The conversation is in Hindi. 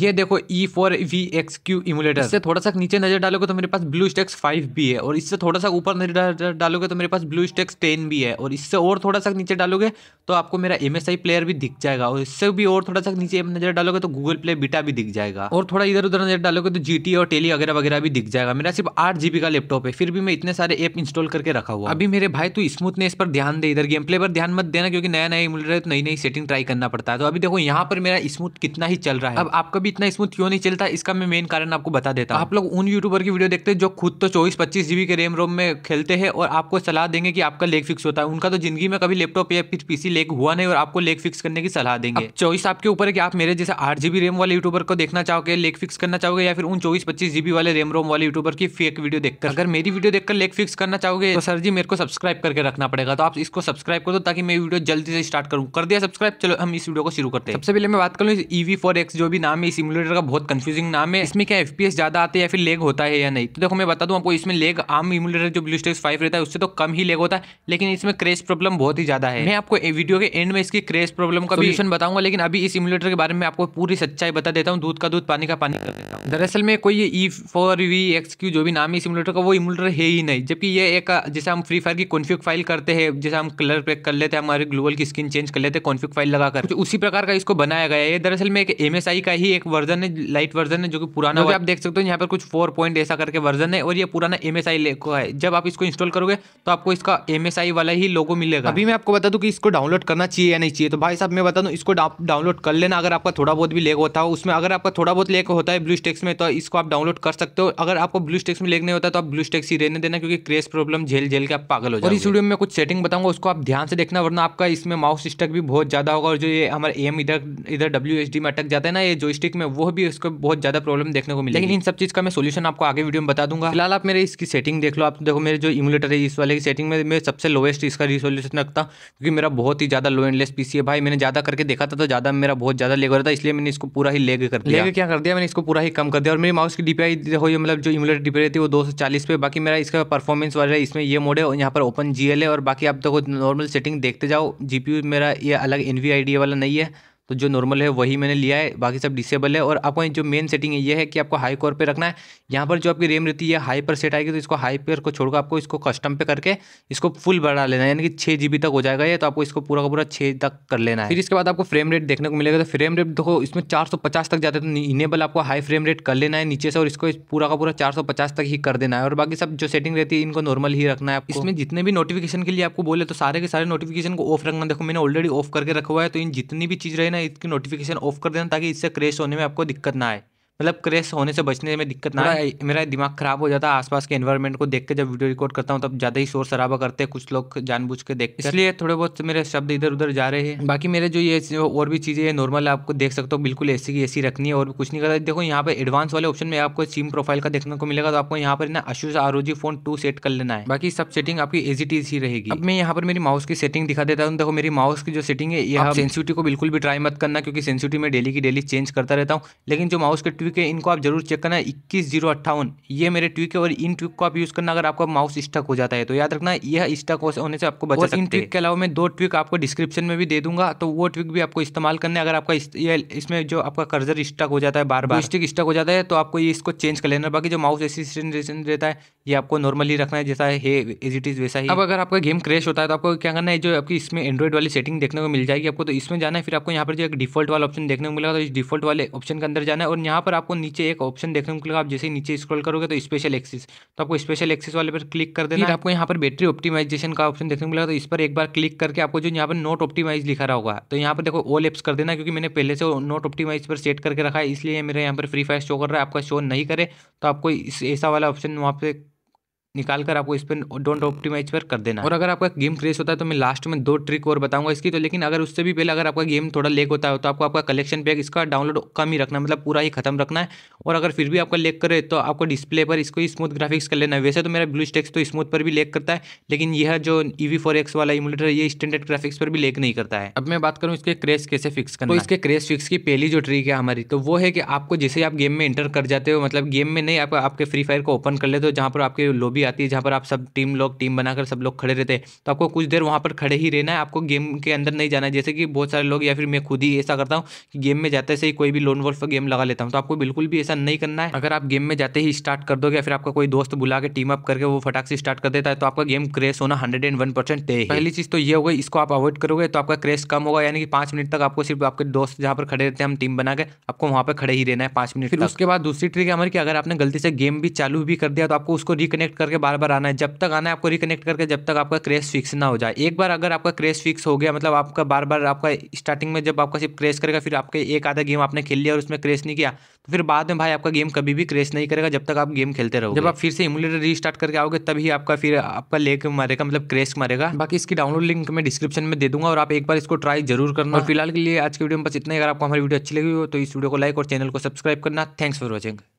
ये देखो E four V X Q emulator इससे थोड़ा सा नीचे नजर डालोगे तो मेरे पास ब्लू स्टेक्स फाइव भी है और इससे थोड़ा सा ऊपर नजर डालोगे तो मेरे पास ब्लू स्टेक्स टेन भी है और इससे और थोड़ा सा नीचे डालोगे तो आपको मेरा एम प्लेयर भी दिख जाएगा और इससे भी और थोड़ा सा नीचे नजर डालोगे तो गूगल प्ले बीटा भी दिख जाएगा और थोड़ा इधर उधर नजर डालोगे तो जी और टेली वगैरह वगैरह भी दिख जाएगा मेरा सिर्फ आठ जीबी का लैपटॉप है फिर भी मैं इतने सारे ऐप इंस्टॉल करके रखा हुआ अभी मेरे भाई तू स्मूथनेस पर ध्यान दे इधर गेम प्ले पर ध्यान मत देना क्योंकि नया नया इमुलेटर तो नई नई सेटिंग ट्राई करना पड़ता है तो अभी देखो यहाँ पर मेरा स्मूथ कितना ही चल रहा है अब आपका भी इतना स्मूथ क्यों नहीं चलता इसका मैं मेन कारण आपको बता देता हूँ आप लोग उन यूट्यूबर की वीडियो देखते हैं जो खुद तो चौबीस पच्चीस जीबी के रेम रोम में खेलते हैं और आपको सलाह देंगे कि आपका लेग फिक्स होता है उनका तो जिंदगी में कभी लैपटॉप या फिर पीसी लेग हुआ नहीं और आपको लेग फिक्स करने की सलाह देंगे चॉइस आपके ऊपर है कि आप मेरे जैसे आठ जीबी रेम वाले यूट्यूबर को देखना चाहोगे लेग फिक्स करना चाहोगे या फिर उन चौबीस पच्चीस जीबी वाले रेम रोम वाले यूट्यूबर की फेक वीडियो देखकर अगर मेरी वीडियो देखकर लेग फिक्स करना चाहोगे तो सर जी मेरे को सब्सक्राइब करके रखना पड़ेगा तो आप इसको सब्सक्राइब कर दो ताकि मैं वीडियो जल्दी से स्टार्ट करूँ कर दिया सब्सक्राइब चलो हम इस वीडियो को शुरू करते हैं सबसे पहले मैं बात करूँ ईवी फॉर एक्स जो भी नाम नाम है सिमुलेटर का बहुत कंफ्यूजिंग नाम है इसमें क्या एफपीएस ज़्यादा आते हैं या फिर लेग होता है या नहीं तो देखो मैं बता दूं आपको इसमें लेग आम इम्यूलेटर जो ब्लू स्टेक्स फाइव रहता है उससे तो कम ही लेग होता है लेकिन इसमें क्रेश प्रॉब्लम बहुत ही ज़्यादा है मैं आपको वीडियो के एंड में इसकी क्रेश प्रॉब्लम का सोल्यूशन बताऊंगा लेकिन अभी इस इम्यूलेटर के बारे में आपको पूरी सच्चाई बता देता हूँ दूध का दूध पानी का पानी कर देता हूँ दरअसल में कोई E four V X Q जो भी नाम है इम्यूलेटर का वो इम्यूलेटर है ही नहीं जबकि ये एक जैसे हम फ्री फायर की कॉन्फ्लिक फाइल करते हैं जैसे हम कलर पैक कर लेते हैं हमारे ग्लोबल की स्किन चेंज कर लेते हैं कॉन्फ्लिक फाइल लगाकर उसी प्रकार का इसको बनाया गया है दरअसल में एक एम का ही एक वर्जन है लाइट वर्जन है जो कि पुराना जो कि आप देख सकते हो यहाँ पर कुछ फोर पॉइंट ऐसा करके वर्जन है और ये पुराना एम एस आई है जब आप इसको इंस्टॉल करोगे तो आपको इसका एम एस आई वाला ही लोगो मिलेगा अभी मैं आपको बता दूँ कि इसको डाउनलोड करना चाहिए या नहीं चाहिए तो भाई साहब मैं बता दूँ इसको डाउनलोड कर लेना अगर आपका थोड़ा बहुत भी लेक होता हो उसमें अगर आपका थोड़ा बहुत लेक होता है ब्लू स्टेक्स में तो इसको आप डाउनलोड कर सकते हो अगर आपको ब्लू स्टेक्स में लेक नहीं होता तो आप ब्लू स्टेक्स ही रहने देना क्योंकि क्रेस प्रॉब्लम झेल झेल के आप पागल हो जाए और इस वीडियो में कुछ सेटिंग बताऊंगा उसको आप ध्यान से देखना वरना आपका इसमें माउस स्टक भी बहुत ज़्यादा होगा और जो ये हमारे एम इधर इधर डब्ल्यू में अटक जाता है ना ये जो डिस्ट्रिक्ट में वो भी इसको बहुत ज़्यादा प्रॉब्लम देखने को मिली लेकिन इन सब चीज़ का मैं सोल्यूशन आपको आगे वीडियो में बता दूंगा फिलहाल आप मेरे इसकी सेटिंग देख लो आप देखो मेरे जो इमुलेटर है इस वाले की सेटिंग में मैं सबसे लोएस्ट इसका रिसोल्यूशन रखता क्योंकि मेरा बहुत ही ज़्यादा लो एंडलेस पी है भाई मैंने ज़्यादा करके देखा था तो ज़्यादा मेरा बहुत ज़्यादा लेग हो रहा था इसलिए मैंने इसको पूरा ही लेग कर दिया लेग क्या कर दिया मैंने इसको पूरा ही कम कर दिया और मेरी माउस की डीपीआई देखो ये मतलब जो इमुलेटर डीपीआई थी वो दो पे बाकी मेरा इसका परफॉर्मेंस वाला है इसमें ये मोड है और यहाँ पर ओपन जी है और बाकी आप देखो नॉर्मल सेटिंग देखते जाओ जी मेरा ये अलग एन वाला नहीं है तो जो नॉर्मल है वही मैंने लिया है बाकी सब डिसेबल है और आपको जो मेन सेटिंग है ये है कि आपको हाई कोर पे रखना है यहाँ पर जो आपकी रेम रहती है हाई पर सेट आएगी तो इसको हाई पर को छोड़कर आपको इसको कस्टम पे करके इसको फुल बढ़ा लेना है यानी कि छः जी तक हो जाएगा ये तो आपको इसको पूरा का पूरा छः तक कर लेना है फिर इसके बाद आपको फ्रेम रेट देखने को मिलेगा तो फ्रेम रेट देखो इसमें चार तक जाता है तो इनेबल आपको हाई फ्रेम रेट कर लेना है नीचे से और इसको पूरा का पूरा चार तक ही कर देना है और बाकी सब जो सेटिंग रहती है इनको नॉर्मल ही रखना है इसमें जितने भी नोटिफिकेशन के लिए आपको बोले तो सारे के सारे नोटिफिकेशन को ऑफ रखना देखो मैंने ऑलरेडी ऑफ करके रखा हुआ है तो इन जितनी भी चीज़ रहे ना इसकी नोटिफिकेशन ऑफ कर देना ताकि इससे क्रेश होने में आपको दिक्कत ना आए मतलब क्रेश होने से बचने में दिक्कत ना आए मेरा दिमाग खराब हो जाता है आसपास के एनवायरनमेंट को देख के जब वीडियो रिकॉर्ड करता हूँ तब ज़्यादा ही शोर शराबा करते हैं कुछ लोग जानबूझ के देखते इसलिए थोड़े बहुत मेरे शब्द इधर उधर जा रहे हैं बाकी मेरे जो ये और भी चीज़ें नॉर्मल आपको देख सकते हो बिल्कुल ए की ए रखनी है और कुछ नहीं करता देखो यहाँ पर एडवांस वाले ऑप्शन में आपको सिम प्रोफाइल का देखने को मिलेगा तो आपको यहाँ पर ना Asus R phone two set कर लेना है बाकी सब सेटिंग आपकी एजी टीज ही रहेगी अब मैं यहाँ पर मेरी माउस की सेटिंग दिखा देता हूँ देखो मेरी माउस की जो सेटिंग है यह सेंसिटिव को बिल्कुल भी ट्राई मत करना क्योंकि सेंसिटिव में डेली की डेली चेंज करता रहता हूँ लेकिन जो माउस के ट्विक है इनको आप जरूर चेक करना इक्कीस जीरो अट्ठावन ये मेरे ट्विक है और इन ट्विक को आप यूज़ करना अगर आपका माउस स्टक हो जाता है तो याद रखना यह स्टक होने से आपको बचा इन ट्विक के अलावा मैं दो ट्विक आपको डिस्क्रिप्शन में भी दे दूंगा तो वो ट्विक भी आपको इस्तेमाल करने अगर आपका इसमें जो आपका कर्जर स्टक हो जाता है बार बार स्टिक स्टक हो जाता है तो आपको इसको चेंज कर लेना बाकी जो माउस एसिस्टेंट रहता है ये आपको नॉर्मली रखना है जैसा है इज इट इज़ वैसा ही अब अगर आपका गेम क्रेश होता है तो आपको क्या करना है जो आपकी इसमें एंड्रॉइड वाली सेटिंग देखने को मिल जाएगी आपको तो इसमें जाना है फिर आपको यहाँ पर जो एक डिफॉल्ट वाला ऑप्शन देखने को मिलेगा तो इस डिफॉल्ट वाले ऑप्शन के अंदर जाना है और यहाँ पर पर आपको नीचे एक ऑप्शन देखने को मिलेगा आप जैसे नीचे स्क्रॉल करोगे तो स्पेशल एक्सिस तो आपको स्पेशल एक्सिस वाले पर क्लिक कर देना आपको यहाँ पर बैटरी ऑप्टिमाइजेशन का ऑप्शन देखने को मिलेगा तो इस पर एक बार क्लिक करके आपको जो यहाँ पर नोट ऑप्टिमाइज लिखा रहा होगा तो यहाँ पर देखो ऑल एप्स कर देना क्योंकि मैंने पहले से नोट ऑप्टिमाइज पर सेट करके रखा है इसलिए मेरे यहाँ पर फ्री फायर शो कर रहा है आपका शो नहीं करे तो आपको इस ऐसा वाला ऑप्शन वहाँ पर निकाल कर आपको इस पर डोंट ऑप्टिमाइज पर कर देना और अगर आपका गेम क्रेश होता है तो मैं लास्ट में दो ट्रिक और बताऊंगा इसकी तो लेकिन अगर उससे भी पहले अगर आपका गेम थोड़ा लेक होता है तो आपको आपका कलेक्शन पैक इसका डाउनलोड कम ही रखना मतलब पूरा ही खत्म रखना है और अगर फिर भी आपका लेक करे तो आपको डिस्प्ले पर इसको स्मूथ ग्राफिक्स कर लेना है वैसे तो मेरा ब्लू स्टेक्स तो स्मूथ पर भी लेक करता है लेकिन यह जो ईवी फोर एक्स वाला इमुलेटर ये स्टैंडर्ड ग्राफिक्स पर भी लेक नहीं करता है अब मैं बात करूँ इसके क्रेश कैसे फिक्स करना तो इसके क्रेश फिक्स की पहली जो ट्रिक है हमारी तो वो है कि आपको जैसे आप गेम में एंटर कर जाते हो मतलब गेम में नहीं आपके फ्री फायर को ओपन कर लेते हो जहाँ पर आपके लोबी भी आती है जहाँ पर आप सब टीम लोग टीम बनाकर सब लोग खड़े रहते हैं तो आपको कुछ देर वहाँ पर खड़े ही रहना है आपको गेम के अंदर नहीं जाना है जैसे कि बहुत सारे लोग या फिर मैं खुद ही ऐसा करता हूँ कि गेम में जाते से ही कोई भी लोन वोल्फ का गेम लगा लेता हूँ तो आपको बिल्कुल भी ऐसा नहीं करना है अगर आप गेम में जाते ही स्टार्ट कर दोगे या फिर आपका कोई दोस्त बुला के टीम अप करके वो फटाक से स्टार्ट कर देता है तो आपका गेम क्रेश होना हंड्रेड एंड वन परसेंट तय पहली चीज़ तो ये होगी इसको आप अवॉइड करोगे तो आपका क्रेश कम होगा यानी कि पाँच मिनट तक आपको सिर्फ आपके दोस्त जहाँ पर खड़े रहते हैं हम टीम बना के आपको वहाँ पर खड़े ही रहना है पाँच मिनट फिर उसके बाद दूसरी ट्रिक हमारी कि अगर आपने गलती से गेम भी चालू भी कर दिया तो आपको उसको रिकनेक्ट करके करके बार बार आना है जब तक आना है आपको रिकनेक्ट करके जब तक आपका क्रेश फिक्स ना हो जाए एक बार अगर आपका क्रेश फिक्स हो गया मतलब आपका बार बार आपका स्टार्टिंग में जब आपका सिर्फ क्रेश करेगा फिर आपके एक आधा गेम आपने खेल लिया और उसमें क्रेश नहीं किया तो फिर बाद में भाई आपका गेम कभी भी क्रेश नहीं करेगा जब तक आप गेम खेलते रहो जब आप फिर से इमुलेटर रीस्टार्ट करके आओगे तभी आपका फिर आपका लेक मारेगा मतलब क्रेश मारेगा बाकी इसकी डाउनलोड लिंक मैं डिस्क्रिप्शन में दे दूंगा और आप एक बार इसको ट्राई जरूर करना और फिलहाल के लिए आज के वीडियो में बस इतना ही अगर आपको हमारी वीडियो अच्छी लगी हो तो इस वीडियो को लाइक और चैनल को सब्सक्राइब करना थैंक्स फॉर वॉचिंग